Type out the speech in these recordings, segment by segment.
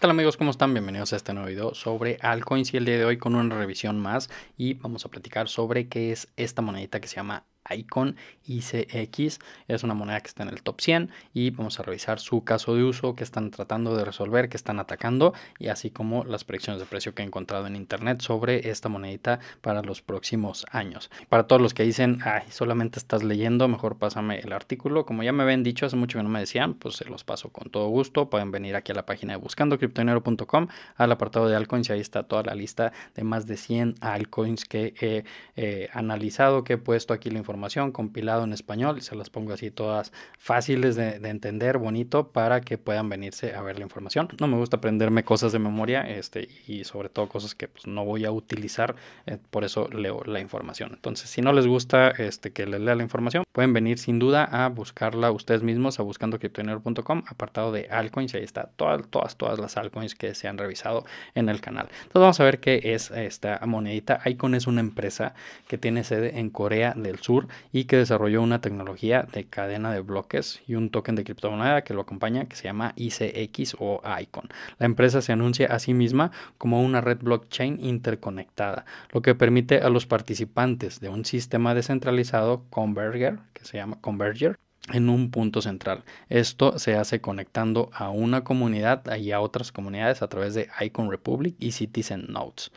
tal amigos? ¿Cómo están? Bienvenidos a este nuevo video sobre Alcoins y el día de hoy con una revisión más y vamos a platicar sobre qué es esta monedita que se llama Icon ICX. Es una moneda que está en el top 100 y vamos a revisar su caso de uso, que están tratando de resolver, que están atacando y así como las predicciones de precio que he encontrado en internet sobre esta monedita para los próximos años. Para todos los que dicen, ay, solamente estás leyendo, mejor pásame el artículo. Como ya me habían dicho, hace mucho que no me decían, pues se los paso con todo gusto. Pueden venir aquí a la página de buscandocriptonero.com al apartado de altcoins y ahí está toda la lista de más de 100 altcoins que he eh, analizado, que he puesto aquí la información información, compilado en español, se las pongo así todas fáciles de, entender, bonito, para que puedan venirse a ver la información. No me gusta aprenderme cosas de memoria este, y sobre todo cosas que pues, no voy a utilizar, eh, por eso leo la información. Entonces, si no les gusta este, que les lea la información, pueden venir sin duda a buscarla ustedes mismos a buscando buscandocriptoinero.com, apartado de altcoins, ahí está todas, todas, todas las altcoins que se han revisado en el canal. Entonces, vamos a ver qué es esta monedita. Icon es una empresa que tiene sede en Corea del Sur y que desarrolló una tecnología de cadena de bloques y un token de criptomoneda que lo acompaña que se llama ICX o ICON. La empresa se anuncia a sí misma como una red blockchain interconectada, lo que permite a los participantes de un sistema descentralizado Converger, que se llama Converger, en un punto central. Esto se hace conectando a una comunidad y a otras comunidades a través de Icon Republic y Citizen Notes.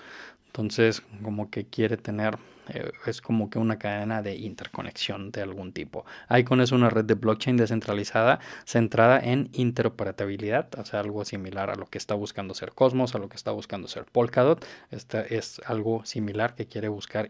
Entonces, como que quiere tener eh, es como que una cadena de interconexión de algún tipo. Icon es una red de blockchain descentralizada centrada en interoperabilidad, o sea, algo similar a lo que está buscando ser Cosmos, a lo que está buscando ser Polkadot. Este es algo similar que quiere buscar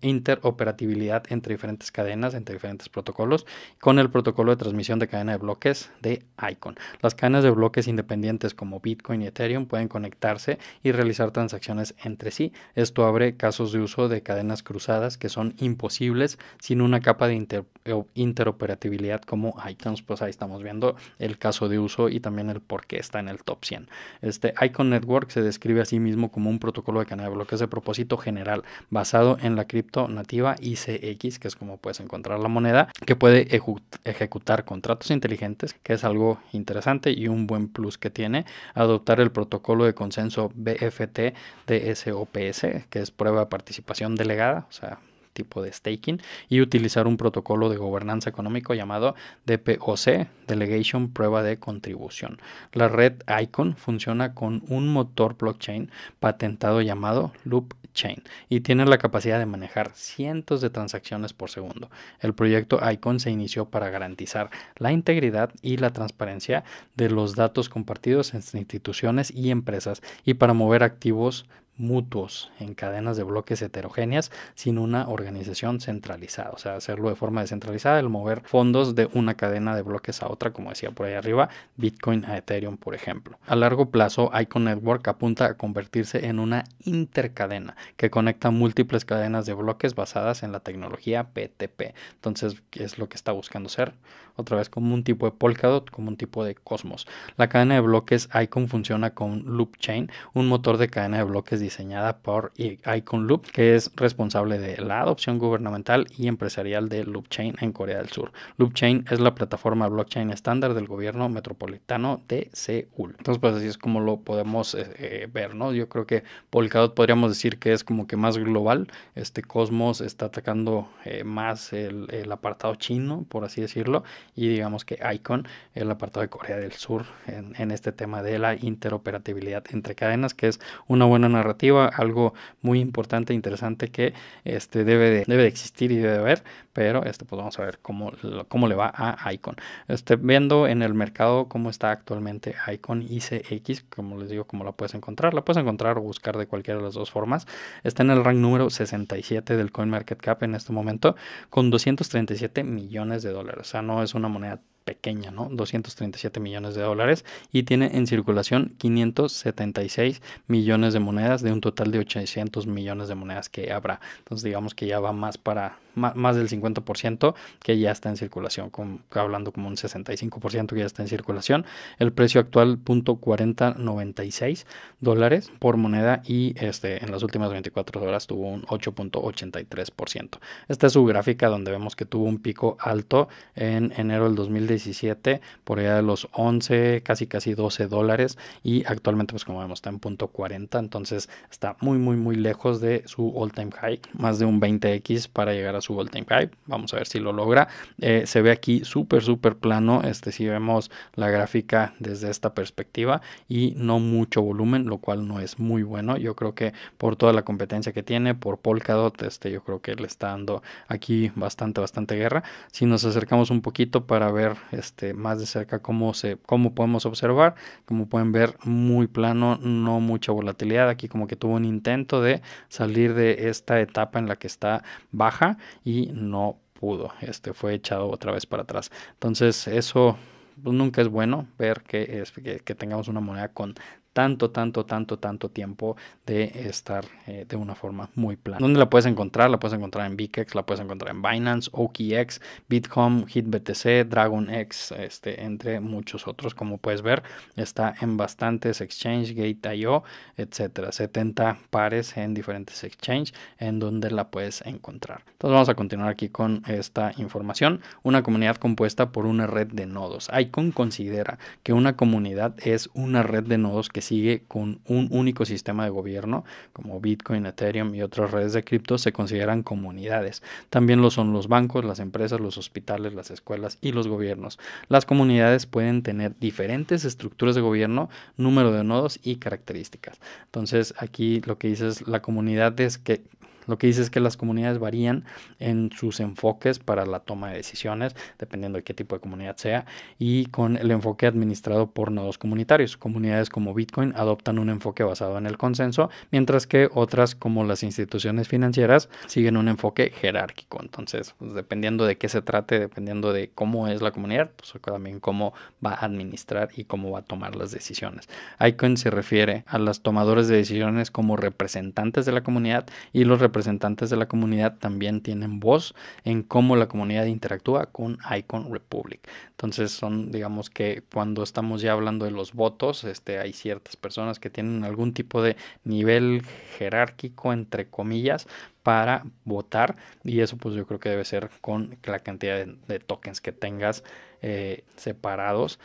interoperabilidad entre diferentes cadenas, entre diferentes protocolos, con el protocolo de transmisión de cadena de bloques de Icon. Las cadenas de bloques independientes como Bitcoin y Ethereum pueden conectarse y realizar transacciones entre sí. Esto abre casos de de cadenas cruzadas que son imposibles sin una capa de eh, interoperabilidad como Icons. Pues ahí estamos viendo el caso de uso y también el por qué está en el top 100. Este Icon Network se describe a sí mismo como un protocolo de cadena de bloques de propósito general basado en la cripto nativa ICX, que es como puedes encontrar la moneda, que puede ejecutar contratos inteligentes, que es algo interesante y un buen plus que tiene, adoptar el protocolo de consenso BFT de SOPS, que es prueba de participación participación delegada, o sea, tipo de staking, y utilizar un protocolo de gobernanza económico llamado DPOC, Delegation Prueba de Contribución. La red ICON funciona con un motor blockchain patentado llamado Loop Chain y tiene la capacidad de manejar cientos de transacciones por segundo. El proyecto ICON se inició para garantizar la integridad y la transparencia de los datos compartidos entre instituciones y empresas y para mover activos mutuos en cadenas de bloques heterogéneas sin una organización centralizada, o sea, hacerlo de forma descentralizada, el mover fondos de una cadena de bloques a otra, como decía por ahí arriba, Bitcoin a Ethereum, por ejemplo. A largo plazo, Icon Network apunta a convertirse en una intercadena que conecta múltiples cadenas de bloques basadas en la tecnología PTP. Entonces, ¿qué es lo que está buscando ser? otra vez como un tipo de Polkadot, como un tipo de Cosmos. La cadena de bloques Icon funciona con LoopChain, un motor de cadena de bloques diseñada por Icon Loop, que es responsable de la adopción gubernamental y empresarial de LoopChain en Corea del Sur. LoopChain es la plataforma blockchain estándar del gobierno metropolitano de Seúl. Entonces, pues así es como lo podemos eh, eh, ver, ¿no? Yo creo que Polkadot podríamos decir que es como que más global. Este Cosmos está atacando eh, más el apartado chino, por así decirlo, y digamos que ICON, el apartado de Corea del Sur, en, este tema de la interoperabilidad entre cadenas, que es una buena narrativa, algo muy importante e interesante que este, debe, debe existir y debe de haber, pero este, pues vamos a ver cómo, cómo le va a Icon. Este, viendo en el mercado cómo está actualmente Icon ICX, como les digo, cómo la puedes encontrar, la puedes encontrar o buscar de cualquiera de las dos formas. Está en el rank número 67 del CoinMarketCap en este momento, con 237 millones de dólares. O sea, no es una moneda pequeña, ¿no? 237 millones de dólares y tiene en circulación 576 millones de monedas de un total de 800 millones de monedas que habrá. Entonces digamos que ya va más para más del 50% que ya está en circulación, hablando como un 65% que ya está en circulación. El precio actual, .4096 dólares por moneda y este, en las últimas 24 horas tuvo un 8.83%. Esta es su gráfica donde vemos que tuvo un pico alto en enero del 2017 por allá de los 11, casi casi 12 dólares y actualmente pues como vemos está en punto 40, entonces está muy muy muy lejos de su all time high, más de un 20x para llegar a su su el pipe, vamos a ver si lo logra. Eh, se ve aquí súper, súper plano, este, si vemos la gráfica desde esta perspectiva y no mucho volumen, lo cual no es muy bueno. Yo creo que por toda la competencia que tiene, por Polkadot, este, yo creo que le está dando aquí bastante, bastante guerra. Si nos acercamos un poquito para ver este, más de cerca cómo, se, cómo podemos observar, como pueden ver, muy plano, no mucha volatilidad. Aquí como que tuvo un intento de salir de esta etapa en la que está baja y no pudo, este fue echado otra vez para atrás. Entonces eso pues, nunca es bueno ver que, este, que, que, tengamos una moneda con tanto, tanto, tanto, tanto tiempo de estar eh, de una forma muy plana. ¿Dónde la puedes encontrar? La puedes encontrar en BKEX, la puedes encontrar en Binance, OKX, Bitcom, HitBTC, DragonX, este, entre muchos otros. Como puedes ver, está en bastantes exchange, Gate.io, etcétera. 70 pares en diferentes exchange en donde la puedes encontrar. Entonces vamos a continuar aquí con esta información. Una comunidad compuesta por una red de nodos. Icon considera que una comunidad es una red de nodos que sigue con un único sistema de gobierno, como Bitcoin, Ethereum y otras redes de cripto, se consideran comunidades. También lo son los bancos, las empresas, los hospitales, las escuelas y los gobiernos. Las comunidades pueden tener diferentes estructuras de gobierno, número de nodos y características. Entonces aquí lo que dice es la comunidad es que lo que dice es que las comunidades varían en sus enfoques para la toma de decisiones, dependiendo de qué tipo de comunidad sea, y con el enfoque administrado por nodos comunitarios. Comunidades como Bitcoin adoptan un enfoque basado en el consenso, mientras que otras como las instituciones financieras siguen un enfoque jerárquico. Entonces, pues, dependiendo de qué se trate, dependiendo de cómo es la comunidad, pues también cómo va a administrar y cómo va a tomar las decisiones. Icon se refiere a los tomadores de decisiones como representantes de la comunidad y los representantes representantes de la comunidad también tienen voz en cómo la comunidad interactúa con Icon Republic. Entonces son, digamos que cuando estamos ya hablando de los votos, este, hay ciertas personas que tienen algún tipo de nivel jerárquico, entre comillas, para votar y eso pues yo creo que debe ser con la cantidad de, tokens que tengas eh, separados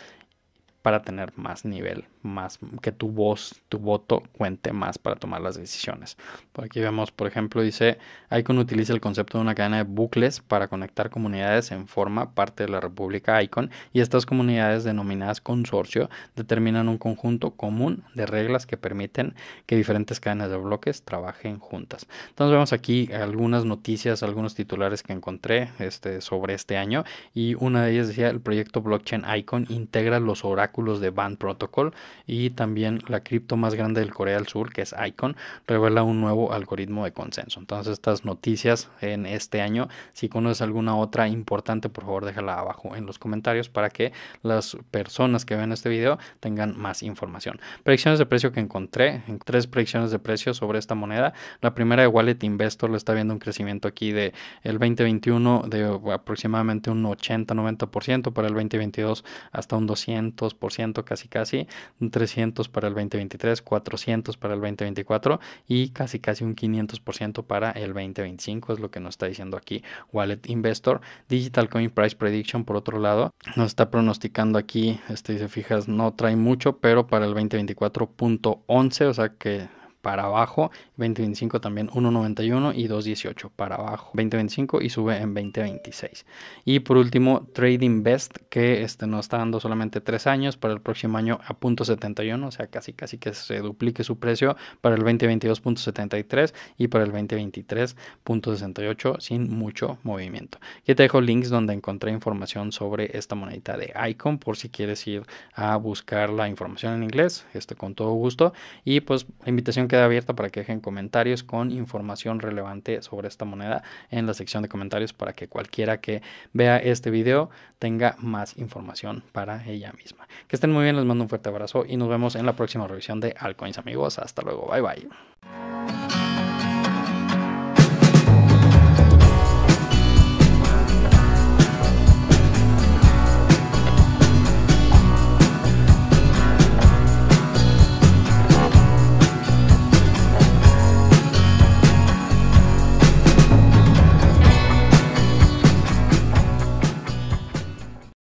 para tener más nivel más, que tu voz, tu voto cuente más para tomar las decisiones. Por aquí vemos, por ejemplo, dice, ICON utiliza el concepto de una cadena de bucles para conectar comunidades en forma parte de la República ICON y estas comunidades denominadas consorcio determinan un conjunto común de reglas que permiten que diferentes cadenas de bloques trabajen juntas. Entonces vemos aquí algunas noticias, algunos titulares que encontré este, sobre este año y una de ellas decía el proyecto blockchain ICON integra los oráculos de Band Protocol y también la cripto más grande del Corea del Sur, que es Icon, revela un nuevo algoritmo de consenso. Entonces estas noticias en este año, si conoces alguna otra importante, por favor déjala abajo en los comentarios para que las personas que ven este video tengan más información. Predicciones de precio que encontré, en tres predicciones de precio sobre esta moneda. La primera de Wallet Investor lo está viendo un crecimiento aquí de el 2021 de aproximadamente un 80-90% para el 2022 hasta un 200% casi casi 300 para el 2023, 400 para el 2024 y casi casi un 500% para el 2025 es lo que nos está diciendo aquí Wallet Investor. Digital Coin Price Prediction por otro lado nos está pronosticando aquí, este si se fijas no trae mucho, pero para el 2024.11, o sea que para abajo, 2025 también 1.91 y 2.18 para abajo, 2025 y sube en 2026. Y por último, Trading Best, que este nos está dando solamente tres años para el próximo año a .71 o sea, casi casi que se duplique su precio para el 2022.73 y para el 2023.68 sin mucho movimiento. ya te dejo links donde encontré información sobre esta monedita de Icon por si quieres ir a buscar la información en inglés, esto con todo gusto y pues invitación que queda abierta para que dejen comentarios con información relevante sobre esta moneda en la sección de comentarios para que cualquiera que vea este video tenga más información para ella misma. Que estén muy bien, les mando un fuerte abrazo y nos vemos en la próxima revisión de Alcoins amigos. Hasta luego, bye bye.